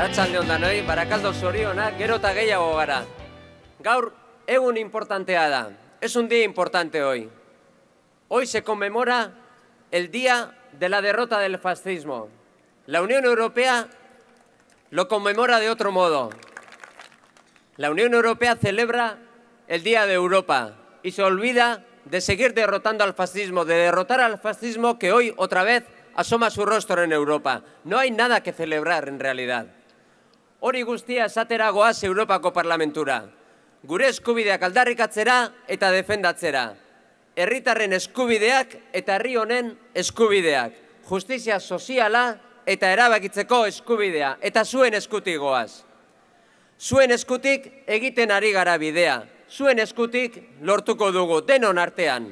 Arratxalde ondanoi, barakaldo zorionak gero eta gehiago gara. Gaur, egun importantea da. Es un día importante hoy. Hoy se conmemora el día de la derrota del fascismo. La Unión Europea lo conmemora de otro modo. La Unión Europea celebra el Día de Europa y se olvida de seguir derrotando al fascismo, de derrotar al fascismo que hoy otra vez asoma su rostro en Europa. No hay nada que celebrar en realidad. hori guztia esateragoaz Europako Parlamentura. Gure eskubideak aldarrikatzera eta defendatzera. Herritarren eskubideak eta herri honen eskubideak. Justizia soziala eta erabakitzeko eskubidea eta zuen eskutigoaz. Zuen eskutik egiten ari gara bidea. Zuen eskutik lortuko dugu denon artean.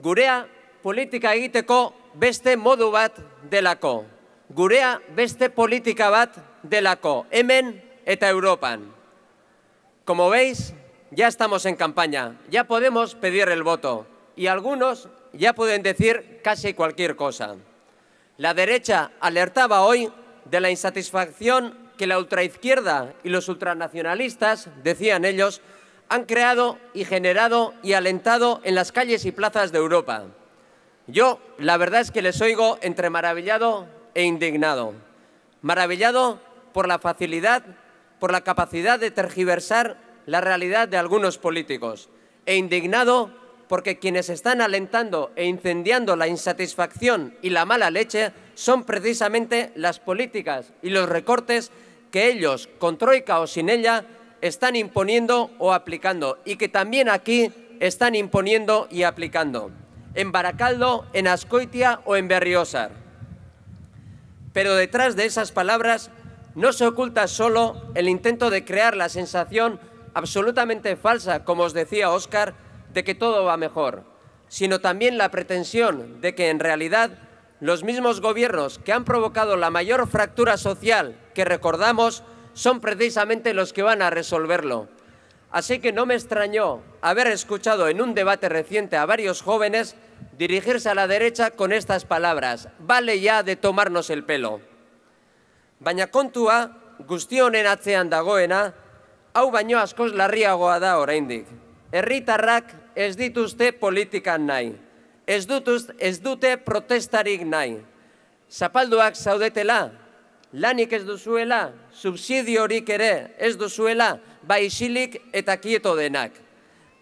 Gurea politika egiteko beste modu bat delako. Gurea beste politika bat de la hemen eta Europa. Como veis, ya estamos en campaña, ya podemos pedir el voto y algunos ya pueden decir casi cualquier cosa. La derecha alertaba hoy de la insatisfacción que la ultraizquierda y los ultranacionalistas, decían ellos, han creado y generado y alentado en las calles y plazas de Europa. Yo, la verdad es que les oigo entre maravillado e indignado. Maravillado por la facilidad, por la capacidad de tergiversar la realidad de algunos políticos e indignado porque quienes están alentando e incendiando la insatisfacción y la mala leche son precisamente las políticas y los recortes que ellos, con Troika o sin ella, están imponiendo o aplicando y que también aquí están imponiendo y aplicando, en Baracaldo, en Ascoitia o en Berriosar. Pero detrás de esas palabras no se oculta solo el intento de crear la sensación absolutamente falsa, como os decía Óscar, de que todo va mejor, sino también la pretensión de que en realidad los mismos gobiernos que han provocado la mayor fractura social que recordamos son precisamente los que van a resolverlo. Así que no me extrañó haber escuchado en un debate reciente a varios jóvenes dirigirse a la derecha con estas palabras, vale ya de tomarnos el pelo. Baina kontua guzti honen atzean dagoena, hau baino askoz larriagoa da oraindik. Herritarrak ez dituzte politikan nahi. Ez dutuz ez dute protestarik nahi. Zapalduak zaudetela, lanik ez duzuela, subsidiorik ere ez duzuela, bai isilik eta kieto denak.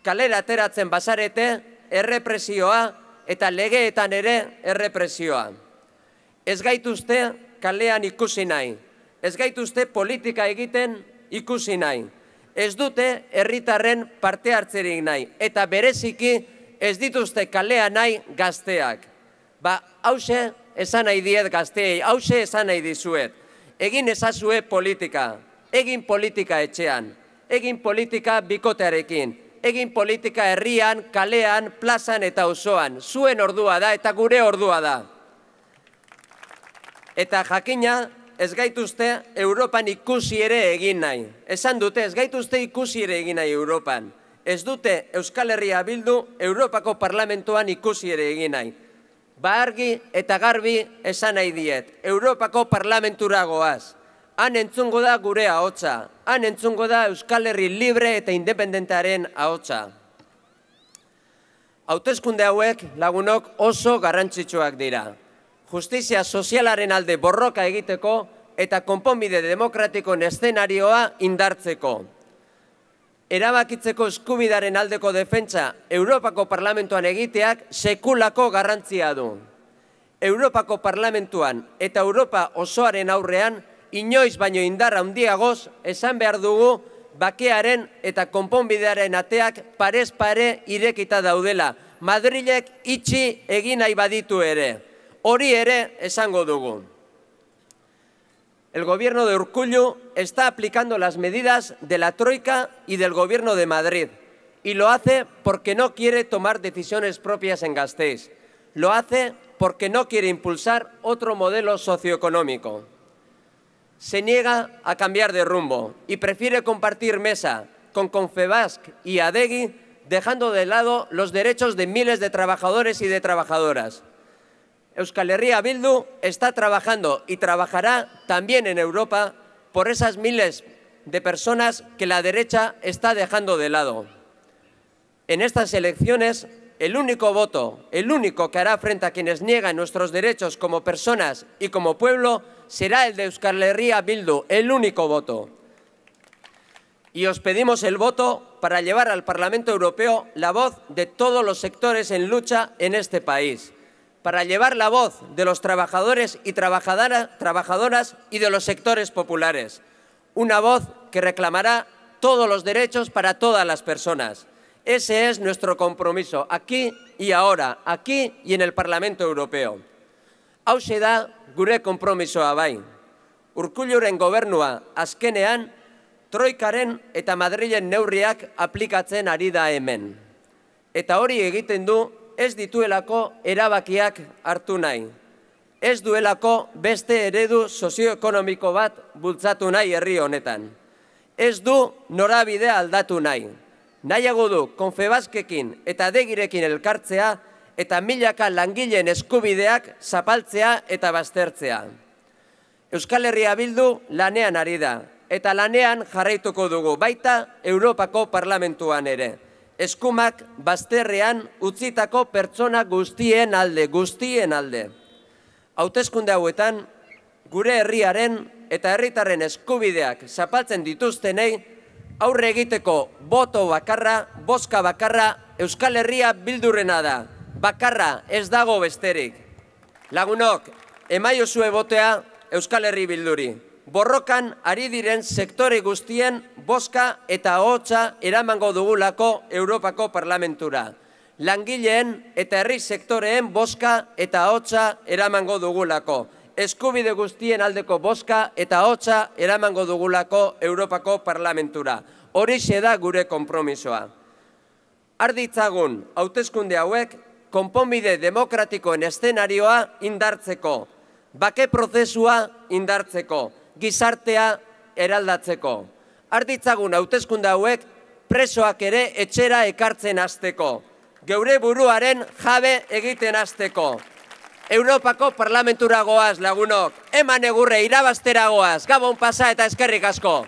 Kalera ateratzen bazarete, errepresioa eta legeetan ere errepresioa. Ez gaituzte kalean ikusi nahi. Ez gaituzte politika egiten ikusi nahi. Ez dute herritarren parte hartzerik nahi. Eta bereziki ez dituzte kalean nahi gazteak. Ba, hause esan nahi diet gazteei, hause esan nahi dizuet. Egin ezazue politika, egin politika etxean, egin politika bikotearekin, egin politika herrian, kalean, plazan eta osoan, zuen ordua da eta gure ordua da. Eta jakina ez gaituzte Europan ikusi ere egin nahi. Esan dute ez gaituzte ikusi ere egin nahi Europan. Ez dute Euskal Herria bildu Europako parlamentoan ikusi ere egin nahi. Bahargi eta garbi esan nahi diet, Europako Parlamenturagoaz. Han entzungo da gure ahotsa, han entzungo da Euskal Herri libre eta independentaren ahotsa. Hautezkunde hauek lagunok oso garrantzitsuak dira justizia sozialaren alde borroka egiteko eta konponbide demokratikon eszenarioa indartzeko. Erabakitzeko eskubidaren aldeko defentsa Europako Parlamentuan egiteak sekulako garrantzia du. Europako Parlamentuan eta Europa osoaren aurrean inoiz baino indarra handiagoz esan behar dugu bakearen eta konponbidearen ateak parez pare irekita daudela. Madrilek itxi egin nahi baditu ere. Oriere ere esango El gobierno de Urcullu está aplicando las medidas de la Troika y del gobierno de Madrid y lo hace porque no quiere tomar decisiones propias en Gasteiz. Lo hace porque no quiere impulsar otro modelo socioeconómico. Se niega a cambiar de rumbo y prefiere compartir mesa con Confebask y Adegui, dejando de lado los derechos de miles de trabajadores y de trabajadoras. Euskal Herria Bildu está trabajando y trabajará también en Europa por esas miles de personas que la derecha está dejando de lado. En estas elecciones, el único voto, el único que hará frente a quienes niegan nuestros derechos como personas y como pueblo, será el de Euskal Herria Bildu, el único voto. Y os pedimos el voto para llevar al Parlamento Europeo la voz de todos los sectores en lucha en este país para llevar la voz de los trabajadores y trabajadoras y de los sectores populares. Una voz que reclamará todos los derechos para todas las personas. Ese es nuestro compromiso, aquí y ahora, aquí y en el Parlamento Europeo. Hauxe da gure compromiso. bai. Urkulluren gobernua azkenean, Troikaren eta Madrilen neurriak aplikatzen ari da hemen. Eta hori egiten du ez dituelako erabakiak hartu nahi. Ez duelako beste eredu sozioekonomiko bat bultzatu nahi herri honetan. Ez du norabidea aldatu nahi. Nahiago du konfebazkekin eta degirekin elkartzea eta milaka langileen eskubideak zapaltzea eta baztertzea. Euskal Herria Bildu lanean ari da eta lanean jarraituko dugu baita Europako Parlamentuan ere eskumak bazterrean utzitako pertsona guztien alde, guztien alde. Hautezkunde hauetan, gure herriaren eta herritarren eskubideak zapaltzen dituztenei, aurre egiteko boto bakarra, boska bakarra, Euskal Herria bildurrena da. Bakarra ez dago besterik. Lagunok, emaiozue botea Euskal Herri bilduri borrokan ari diren sektore guztien boska eta hotza eramango dugulako Europako Parlamentura. Langileen eta herri sektoreen boska eta hotza eramango dugulako. Eskubide guztien aldeko boska eta hotza eramango dugulako Europako Parlamentura. Horixe da gure konpromisoa. Arditzagun, hautezkunde hauek, konponbide demokratikoen eszenarioa indartzeko, bake prozesua indartzeko, gizartea eraldatzeko. Arditzagun hautezkunde hauek presoak ere etxera ekartzen hasteko, geure buruaren jabe egiten hasteko. Europako parlamenturagoaz lagunok, eman egurre irabasteragoaz, gabon pasa eta eskerrik asko.